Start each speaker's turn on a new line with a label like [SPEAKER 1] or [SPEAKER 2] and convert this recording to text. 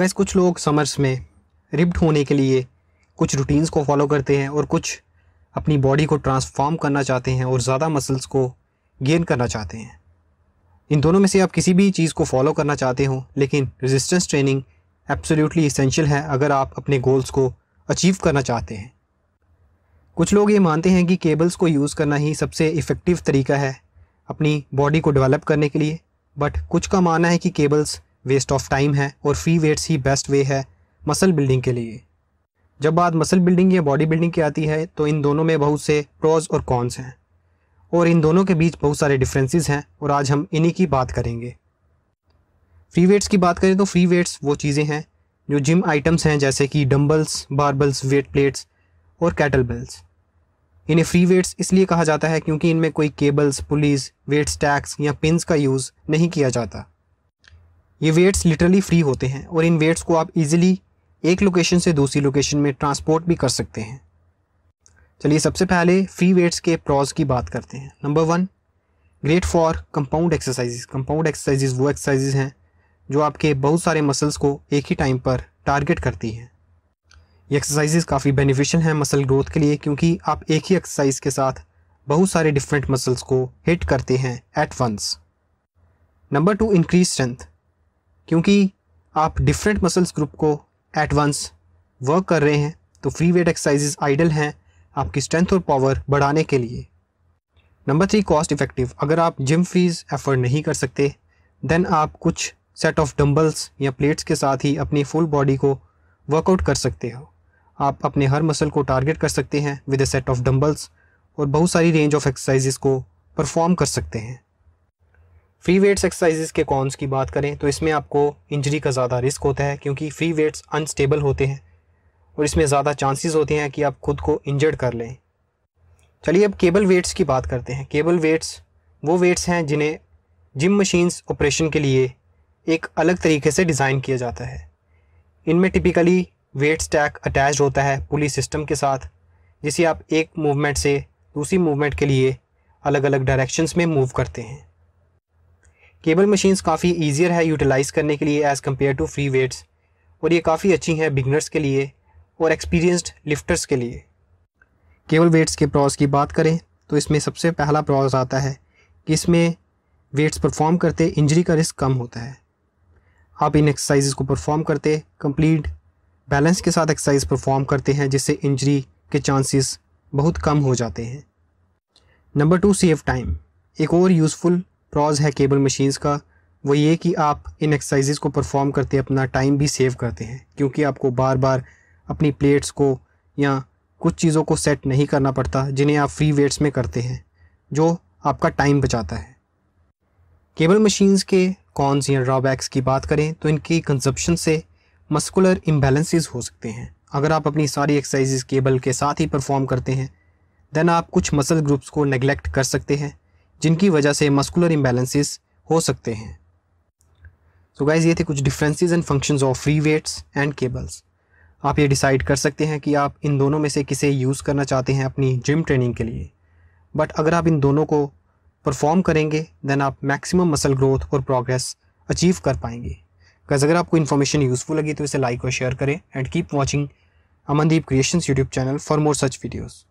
[SPEAKER 1] gas कुछ लोग summers में रिप्ड होने के लिए कुछ रूटीन्स को फॉलो करते हैं और कुछ अपनी बॉडी को ट्रांसफॉर्म करना चाहते हैं और ज़्यादा मसल्स को गेन करना चाहते हैं इन दोनों में से आप किसी भी चीज़ को फॉलो करना चाहते हो लेकिन रेजिस्टेंस ट्रेनिंग एब्सोल्युटली इसेंशियल है अगर आप अपने गोल्स को अचीव करना चाहते हैं कुछ लोग ये मानते हैं कि केबल्स को यूज़ करना ही सबसे इफ़ेक्टिव तरीका है अपनी बॉडी को डेवलप करने के लिए बट कुछ का मानना है कि केबल्स वेस्ट ऑफ टाइम है और फ्री वेट्स ही बेस्ट वे है मसल बिल्डिंग के लिए जब बात मसल बिल्डिंग या बॉडी बिल्डिंग की आती है तो इन दोनों में बहुत से प्रोज और कॉन्स हैं और इन दोनों के बीच बहुत सारे डिफरेंसेस हैं और आज हम इन्हीं की बात करेंगे फ्री वेट्स की बात करें तो फ्री वेट्स वो चीज़ें हैं जो जिम आइटम्स हैं जैसे कि डम्बल्स बारबल्स वेट प्लेट्स और कैटल बेल्स इन्हें फ्री वेट्स इसलिए कहा जाता है क्योंकि इनमें कोई केबल्स पुलिस वेट स्टैक्स या पिंस का यूज़ नहीं किया जाता ये वेट्स लिटरली फ्री होते हैं और इन वेट्स को आप इजीली एक लोकेशन से दूसरी लोकेशन में ट्रांसपोर्ट भी कर सकते हैं चलिए सबसे पहले फ्री वेट्स के प्रॉज की बात करते हैं number one great for compound exercises compound exercises वो एक्सरसाइजेज हैं जो आपके बहुत सारे मसल्स को एक ही टाइम पर टारगेट करती हैं ये एक्सरसाइजेज काफ़ी बेनिफिशियल हैं मसल ग्रोथ के लिए क्योंकि आप एक ही एक्सरसाइज के साथ बहुत सारे डिफरेंट मसल्स को हिट करते हैं at once number two increase strength क्योंकि आप डिफरेंट मसल्स ग्रुप को एट वंस वर्क कर रहे हैं तो फ्री वेट एक्सरसाइजेज आइडल हैं आपकी स्ट्रेंथ और पावर बढ़ाने के लिए नंबर थ्री कॉस्ट इफ़ेक्टिव अगर आप जिम फीस एफर्ड नहीं कर सकते देन आप कुछ सेट ऑफ डम्बल्स या प्लेट्स के साथ ही अपनी फुल बॉडी को वर्कआउट कर सकते हो आप अपने हर मसल को टारगेट कर सकते हैं with a set of dumbbells और बहुत सारी रेंज ऑफ एक्सरसाइजेस को परफॉर्म कर सकते हैं फ्री वेट्स एक्सरसाइजेज के कॉन्स की बात करें तो इसमें आपको इंजरी का ज़्यादा रिस्क होता है क्योंकि फ्री वेट्स अनस्टेबल होते हैं और इसमें ज़्यादा चांसेस होते हैं कि आप खुद को इंजर्ड कर लें चलिए अब केबल वेट्स की बात करते हैं केबल वेट्स वो वेट्स हैं जिन्हें जिम मशीन्स ऑपरेशन के लिए एक अलग तरीके से डिज़ाइन किया जाता है इनमें टिपिकली वेट स्टैक अटैच होता है पुली सिस्टम के साथ जिसे आप एक मूवमेंट से दूसरी मूवमेंट के लिए अलग अलग डायरेक्शंस में मूव करते हैं केबल मशीन्स काफ़ी ईजियर है यूटिलाइज़ करने के लिए as compare to free weights और ये काफ़ी अच्छी हैं बिगनर्स के लिए और एक्सपीरियंसड लिफ्टर्स के लिए केबल वेट्स के प्रॉस की बात करें तो इसमें सबसे पहला प्रॉस आता है कि इसमें वेट्स परफॉर्म करते इंजरी का रिस्क कम होता है आप इन एक्सरसाइज को परफॉर्म करते कंप्लीट बैलेंस के साथ एक्सरसाइज परफॉर्म करते हैं जिससे इंजरी के चांसेस बहुत कम हो जाते हैं नंबर टू सेव टाइम एक और यूज़फुल प्रॉज है केबल मशीन्स का वो ये कि आप इन एक्सरसाइजेज़ को परफॉर्म करते अपना टाइम भी सेव करते हैं क्योंकि आपको बार बार अपनी प्लेट्स को या कुछ चीज़ों को सेट नहीं करना पड़ता जिन्हें आप फ्री वेट्स में करते हैं जो आपका टाइम बचाता है केबल मशीन्स के कॉन्स या ड्रॉबैक्स की बात करें तो इनकी कंजप्शन से मस्कुलर इम्बेलेंसेज हो सकते हैं अगर आप अपनी सारी एक्सरसाइजेज केबल के साथ ही परफॉर्म करते हैं देन आप कुछ मसल ग्रुप्स को नेगलेक्ट कर सकते हैं जिनकी वजह से मस्कुलर इम्बेलेंसेस हो सकते हैं सो so गाइज ये थे कुछ differences and functions of free weights and cables आप ये डिसाइड कर सकते हैं कि आप इन दोनों में से किसे यूज़ करना चाहते हैं अपनी जिम ट्रेनिंग के लिए बट अगर आप इन दोनों को परफॉर्म करेंगे देन आप मैक्सिमम मसल ग्रोथ और प्रोग्रेस अचीव कर पाएंगे गाइज अगर आपको इन्फॉर्मेशन यूज़फुल लगी तो इसे लाइक और शेयर करें and keep watching Amandeep creations YouTube channel for more such videos